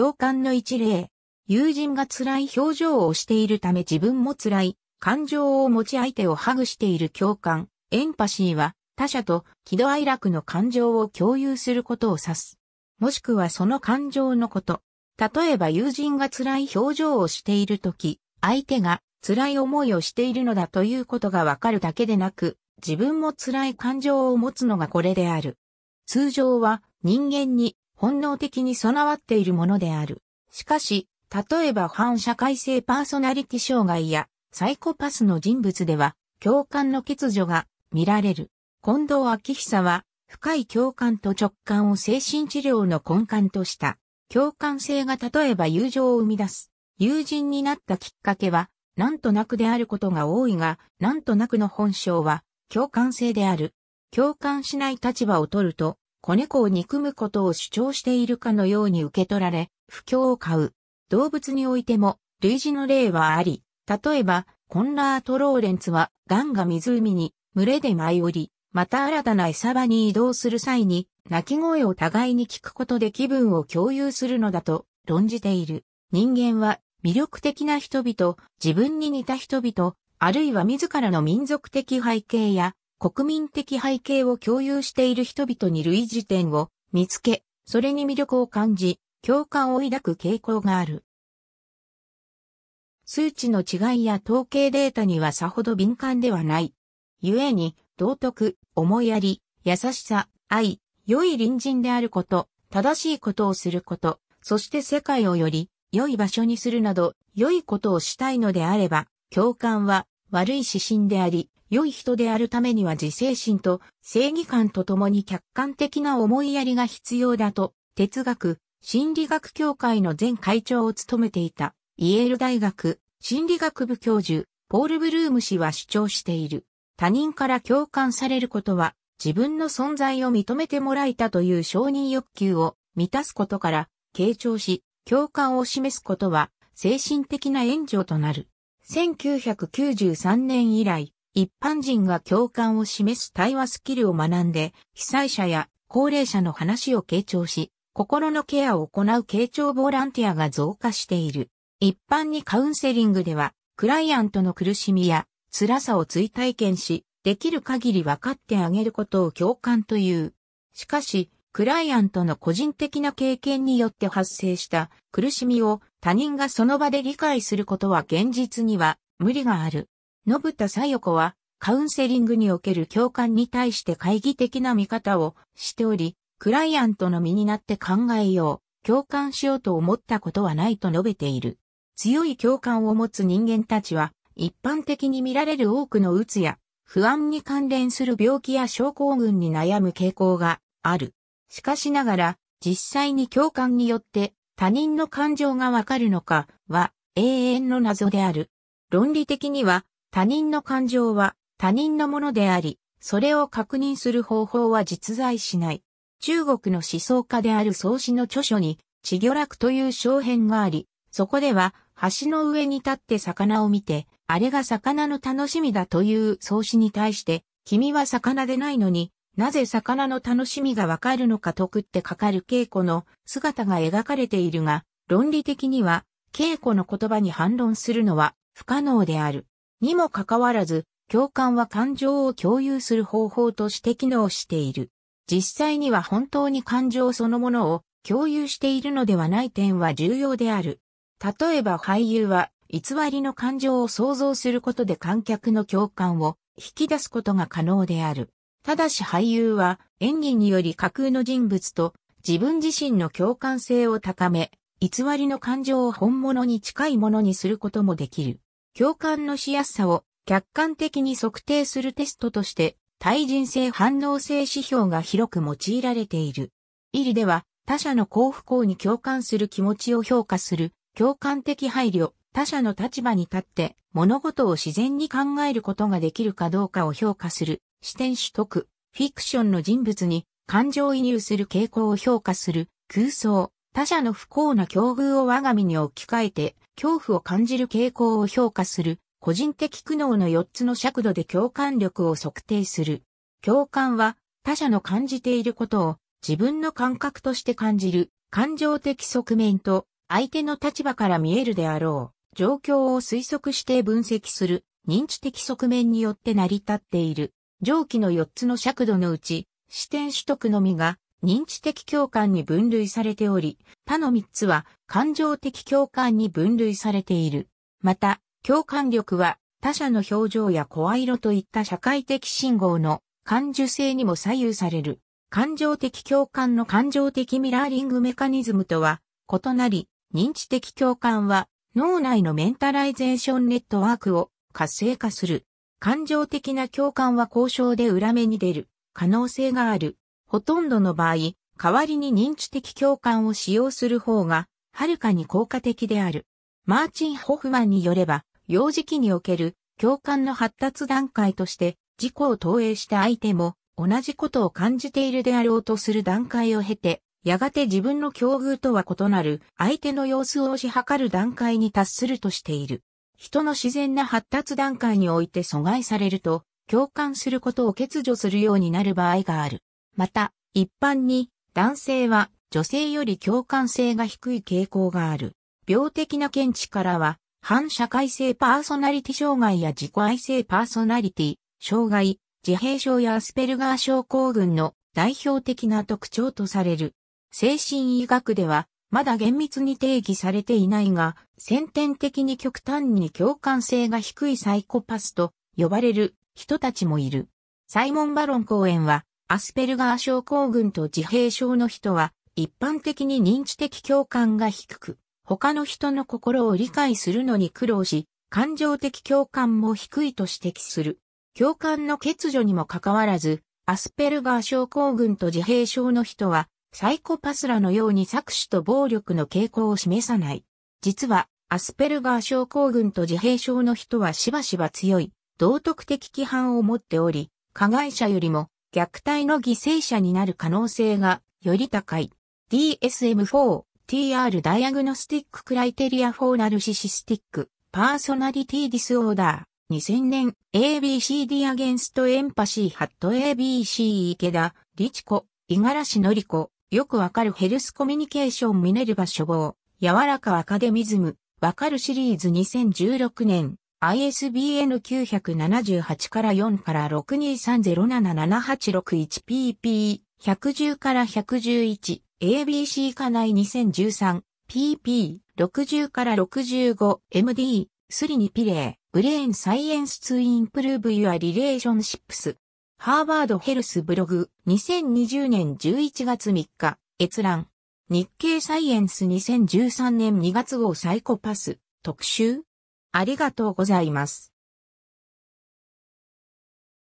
共感の一例。友人が辛い表情をしているため自分も辛い感情を持ち相手をハグしている共感。エンパシーは他者と喜怒哀楽の感情を共有することを指す。もしくはその感情のこと。例えば友人が辛い表情をしているとき、相手が辛い思いをしているのだということがわかるだけでなく、自分も辛い感情を持つのがこれである。通常は人間に本能的に備わっているものである。しかし、例えば反社会性パーソナリティ障害やサイコパスの人物では共感の欠如が見られる。近藤昭久は深い共感と直感を精神治療の根幹とした。共感性が例えば友情を生み出す。友人になったきっかけは、なんとなくであることが多いが、なんとなくの本性は共感性である。共感しない立場を取ると、子猫を憎むことを主張しているかのように受け取られ、不況を買う。動物においても類似の例はあり、例えば、コンラート・ローレンツは、ガンが湖に群れで舞い降り、また新たな餌場に移動する際に、鳴き声を互いに聞くことで気分を共有するのだと論じている。人間は魅力的な人々、自分に似た人々、あるいは自らの民族的背景や国民的背景を共有している人々に類似点を見つけ、それに魅力を感じ、共感を抱く傾向がある。数値の違いや統計データにはさほど敏感ではない。故に、道徳、思いやり、優しさ、愛、良い隣人であること、正しいことをすること、そして世界をより良い場所にするなど、良いことをしたいのであれば、共感は悪い指針であり、良い人であるためには自制心と正義感とともに客観的な思いやりが必要だと、哲学、心理学協会の前会長を務めていた、イエール大学心理学部教授、ポール・ブルーム氏は主張している。他人から共感されることは、自分の存在を認めてもらえたという承認欲求を満たすことから、傾聴し、共感を示すことは、精神的な援助となる。1993年以来、一般人が共感を示す対話スキルを学んで、被災者や高齢者の話を傾聴し、心のケアを行う傾聴ボランティアが増加している。一般にカウンセリングでは、クライアントの苦しみや辛さを追体験し、できる限り分かってあげることを共感という。しかし、クライアントの個人的な経験によって発生した苦しみを他人がその場で理解することは現実には無理がある。信田さよ子は、カウンセリングにおける共感に対して懐疑的な見方をしており、クライアントの身になって考えよう、共感しようと思ったことはないと述べている。強い共感を持つ人間たちは、一般的に見られる多くのうつや、不安に関連する病気や症候群に悩む傾向がある。しかしながら、実際に共感によって他人の感情がわかるのかは永遠の謎である。論理的には他人の感情は他人のものであり、それを確認する方法は実在しない。中国の思想家である創始の著書に、地魚楽という小編があり、そこでは、橋の上に立って魚を見て、あれが魚の楽しみだという創始に対して、君は魚でないのに、なぜ魚の楽しみがわかるのかとくってかかる稽古の姿が描かれているが、論理的には、稽古の言葉に反論するのは不可能である。にもかかわらず、共感は感情を共有する方法として機能している。実際には本当に感情そのものを共有しているのではない点は重要である。例えば俳優は偽りの感情を想像することで観客の共感を引き出すことが可能である。ただし俳優は演技により架空の人物と自分自身の共感性を高め、偽りの感情を本物に近いものにすることもできる。共感のしやすさを客観的に測定するテストとして、対人性反応性指標が広く用いられている。イリでは、他者の幸福に共感する気持ちを評価する、共感的配慮、他者の立場に立って物事を自然に考えることができるかどうかを評価する、視点取得、フィクションの人物に感情移入する傾向を評価する、空想、他者の不幸な境遇を我が身に置き換えて恐怖を感じる傾向を評価する、個人的苦悩の4つの尺度で共感力を測定する。共感は、他者の感じていることを自分の感覚として感じる、感情的側面と、相手の立場から見えるであろう、状況を推測して分析する、認知的側面によって成り立っている。上記の4つの尺度のうち、視点取得のみが認知的共感に分類されており、他の3つは感情的共感に分類されている。また、共感力は他者の表情や声色といった社会的信号の感受性にも左右される。感情的共感の感情的ミラーリングメカニズムとは異なり、認知的共感は脳内のメンタライゼーションネットワークを活性化する。感情的な共感は交渉で裏目に出る可能性がある。ほとんどの場合、代わりに認知的共感を使用する方が、はるかに効果的である。マーチン・ホフマンによれば、幼児期における共感の発達段階として、自己を投影した相手も同じことを感じているであろうとする段階を経て、やがて自分の境遇とは異なる相手の様子を推し量る段階に達するとしている。人の自然な発達段階において阻害されると、共感することを欠如するようになる場合がある。また、一般に男性は女性より共感性が低い傾向がある。病的な見地からは、反社会性パーソナリティ障害や自己愛性パーソナリティ障害、自閉症やアスペルガー症候群の代表的な特徴とされる。精神医学では、まだ厳密に定義されていないが、先天的に極端に共感性が低いサイコパスと呼ばれる人たちもいる。サイモン・バロン公演は、アスペルガー症候群と自閉症の人は、一般的に認知的共感が低く、他の人の心を理解するのに苦労し、感情的共感も低いと指摘する。共感の欠如にもかかわらず、アスペルガー症候群と自閉症の人は、サイコパスらのように搾取と暴力の傾向を示さない。実は、アスペルガー症候群と自閉症の人はしばしば強い、道徳的規範を持っており、加害者よりも虐待の犠牲者になる可能性がより高い。DSM-4 TR ダイアグノスティッククライテリアフォーナルシシスティックパーソナリティディスオーダー2000年 ABCD アゲンストエンパシーハット ABC 池田、リチコ、五十嵐のりこ、よくわかるヘルスコミュニケーションミネルバ処方、柔らかアカデミズム、わかるシリーズ2016年 ISBN 978から4から623077861 PP110 から111 ABC 課内 2013PP60 から 65MD スリニピレーブレーンサイエンスツインプルーブユアリレーションシップスハーバードヘルスブログ2020年11月3日閲覧日経サイエンス2013年2月号サイコパス特集ありがとうございます。